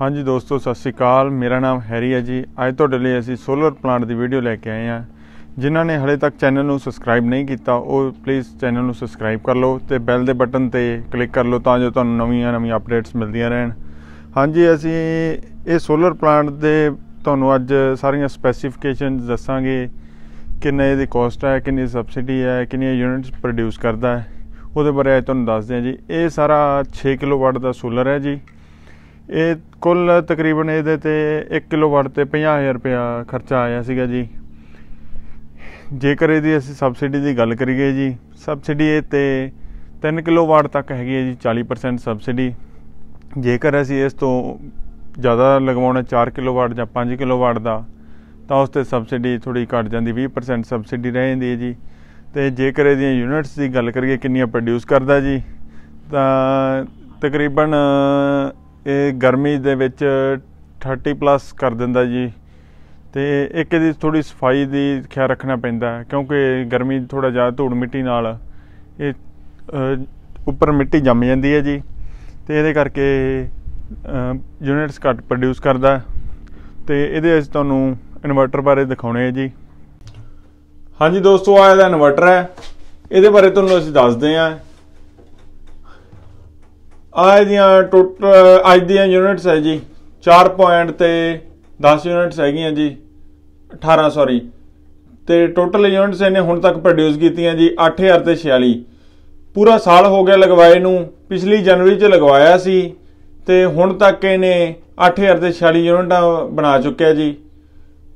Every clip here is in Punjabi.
ਹਾਂਜੀ ਦੋਸਤੋ ਸਤਿ ਸ਼੍ਰੀ ਅਕਾਲ ਮੇਰਾ ਨਾਮ ਹੈਰੀ ਹੈ ਜੀ ਅੱਜ ਤੁਹਾਡੇ ਲਈ ਅਸੀਂ ਸੋਲਰ ਪਲਾਂਟ ਦੀ ਵੀਡੀਓ ਲੈ ਕੇ ਆਏ ਹਾਂ ਜਿਨ੍ਹਾਂ ਨੇ ਹਲੇ ਤੱਕ ਚੈਨਲ ਨੂੰ ਸਬਸਕ੍ਰਾਈਬ ਨਹੀਂ ਕੀਤਾ ਉਹ ਪਲੀਜ਼ ਚੈਨਲ ਨੂੰ ਸਬਸਕ੍ਰਾਈਬ ਕਰ ਲਓ ਤੇ ਬੈਲ ਦੇ ਬਟਨ ਤੇ ਕਲਿੱਕ ਕਰ ਲਓ ਤਾਂ ਜੋ ਤੁਹਾਨੂੰ ਨਵੀਆਂ ਨਵੀਆਂ ਅਪਡੇਟਸ ਮਿਲਦੀਆਂ ਰਹਿਣ ਹਾਂਜੀ ਅਸੀਂ ਇਹ ਸੋਲਰ ਪਲਾਂਟ ਦੇ ਤੁਹਾਨੂੰ ਅੱਜ ਸਾਰੀਆਂ ਸਪੈਸੀਫਿਕੇਸ਼ਨਸ ਦੱਸਾਂਗੇ ਕਿੰਨੇ ਇਹਦੀ ਕਾਸਟ ਹੈ ਕਿੰਨੀ ਸਬਸਿਡੀ ਹੈ ਕਿੰਨੀਆਂ ਯੂਨਿਟਸ ਪ੍ਰੋਡਿਊਸ ਕਰਦਾ ਹੈ ਉਹਦੇ ਬਾਰੇ ਅੱਜ ਤੁਹਾਨੂੰ ਦੱਸਦੇ ਹਾਂ ਜੀ ਇਹ ਸਾਰਾ 6 ਕਿਲੋਵਾਟ ਦਾ ਸੋਲਰ ਹੈ ਜੀ ਇਹ ਕੁੱਲ ਤਕਰੀਬਨ ਇਹਦੇ ਤੇ 1 ਕਿਲੋਵਾਟ ਤੇ 50000 ਰੁਪਿਆ ਖਰਚਾ ਆਇਆ ਸੀਗਾ ਜੀ ਜੇਕਰ ਇਹਦੀ ਅਸੀਂ ਸਬਸਿਡੀ ਦੀ ਗੱਲ ਕਰੀਏ ਜੀ ਸਬਸਿਡੀ ਇਹ ਤੇ 3 ਕਿਲੋਵਾਟ ਤੱਕ ਹੈਗੀ ਹੈ ਜੀ 40% ਸਬਸਿਡੀ ਜੇਕਰ ਅਸੀਂ ਇਸ ਤੋਂ ਜ਼ਿਆਦਾ ਲਗਵਾਉਣਾ 4 ਕਿਲੋਵਾਟ ਜਾਂ 5 ਕਿਲੋਵਾਟ ਦਾ ਤਾਂ ਉਸ ਤੇ ਸਬਸਿਡੀ ਥੋੜੀ ਘਟ ਜਾਂਦੀ 20% ਸਬਸਿਡੀ ਰਹਿ ਜਾਂਦੀ ਹੈ ਜੀ ਤੇ ਜੇਕਰ ਇਹਦੀਆਂ ਯੂਨਿਟਸ ਦੀ ਗੱਲ ਕਰੀਏ ਕਿੰਨੀਆਂ ਪ੍ਰੋਡਿਊਸ ਕਰਦਾ ਜੀ ਤਾਂ ਤਕਰੀਬਨ ਇਹ ਗਰਮੀ ਦੇ ਵਿੱਚ 30 ਪਲੱਸ ਕਰ ਦਿੰਦਾ ਜੀ ਤੇ ਇੱਕ ਇਹਦੀ ਥੋੜੀ ਸਫਾਈ ਦੀ ਖਿਆਲ ਰੱਖਣਾ ਪੈਂਦਾ ਕਿਉਂਕਿ ਗਰਮੀ ਥੋੜਾ ਜ਼ਿਆਦਾ ਧੂੜ ਮਿੱਟੀ ਨਾਲ ਇਹ ਉੱਪਰ ਮਿੱਟੀ ਜੰਮ ਜਾਂਦੀ ਹੈ ਜੀ ਤੇ ਇਹਦੇ ਕਰਕੇ ਯੂਨਿਟਸ ਘੱਟ ਪ੍ਰੋਡਿਊਸ ਕਰਦਾ ਤੇ ਇਹਦੇ ਅਸੀਂ ਤੁਹਾਨੂੰ ਇਨਵਰਟਰ ਬਾਰੇ ਦਿਖਾਉਣੇ ਆ ਜੀ ਹਾਂਜੀ ਦੋਸਤੋ ਆ ਇਹਦਾ ਇਨਵਰਟਰ ਹੈ ਇਹਦੇ ਬਾਰੇ ਤੁਹਾਨੂੰ ਅਸੀਂ ਦੱਸਦੇ ਆਂ ਅੱਜ ਦੀਆਂ ਟੋਟਲ ਅੱਜ ਦੀਆਂ ਯੂਨਿਟਸ ਹੈ ਜੀ 4 ਪੁਆਇੰਟ ਤੇ 10 ਯੂਨਿਟਸ ਹੈਗੀਆਂ ਜੀ 18 ਸੌਰੀ ਤੇ ਟੋਟਲ ਯੂਨਿਟਸ ਇਹਨੇ ਹੁਣ ਤੱਕ ਪ੍ਰੋਡਿਊਸ ਕੀਤੀਆਂ ਜੀ 8000 ਤੇ 46 ਪੂਰਾ ਸਾਲ ਹੋ ਗਿਆ ਲਗਵਾਏ ਨੂੰ ਪਿਛਲੀ ਜਨਵਰੀ 'ਚ ਲਗਵਾਇਆ ਸੀ ਤੇ ਹੁਣ ਤੱਕ ਇਹਨੇ 8000 ਤੇ 46 ਯੂਨਿਟਾਂ ਬਣਾ ਚੁੱਕਿਆ ਜੀ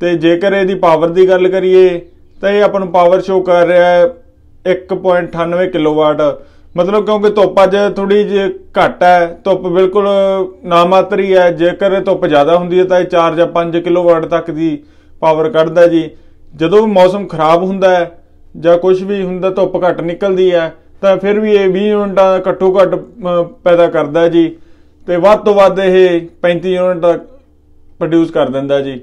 ਤੇ ਜੇਕਰ ਇਹਦੀ ਪਾਵਰ ਦੀ ਗੱਲ ਕਰੀਏ ਤਾਂ ਇਹ ਆਪਾਂ ਨੂੰ ਪਾਵਰ ਸ਼ੋ ਕਰ ਰਿਹਾ ਹੈ 1.98 ਕਿਲੋਵਾਟ ਮਤਲਬ ਕਿਉਂਕਿ ਧੁੱਪ ਅੱਜ ਥੋੜੀ ਜਿਹੀ ਘੱਟ ਹੈ ਧੁੱਪ ਬਿਲਕੁਲ ਨਾ ਮਾਤਰੀ ਹੈ ਜੇਕਰ ਧੁੱਪ ਜ਼ਿਆਦਾ ਹੁੰਦੀ ਹੈ ਤਾਂ ਇਹ 4 ਜਾਂ 5 ਕਿਲੋਵਾਟ ਤੱਕ ਦੀ ਪਾਵਰ ਕੱਢਦਾ ਜੀ ਜਦੋਂ ਮੌਸਮ ਖਰਾਬ ਹੁੰਦਾ ਹੈ ਜਾਂ ਕੁਝ ਵੀ ਹੁੰਦਾ ਧੁੱਪ ਘੱਟ ਨਿਕਲਦੀ ਹੈ ਤਾਂ ਫਿਰ ਵੀ ਇਹ 20 ਯੂਨਿਟਾਂ ਘੱਟੋ ਘੱਟ ਪੈਦਾ ਕਰਦਾ ਜੀ ਤੇ ਵੱਧ ਤੋਂ ਵੱਧ ਇਹ 35 ਯੂਨਿਟ ਪ੍ਰੋਡਿਊਸ ਕਰ ਦਿੰਦਾ ਜੀ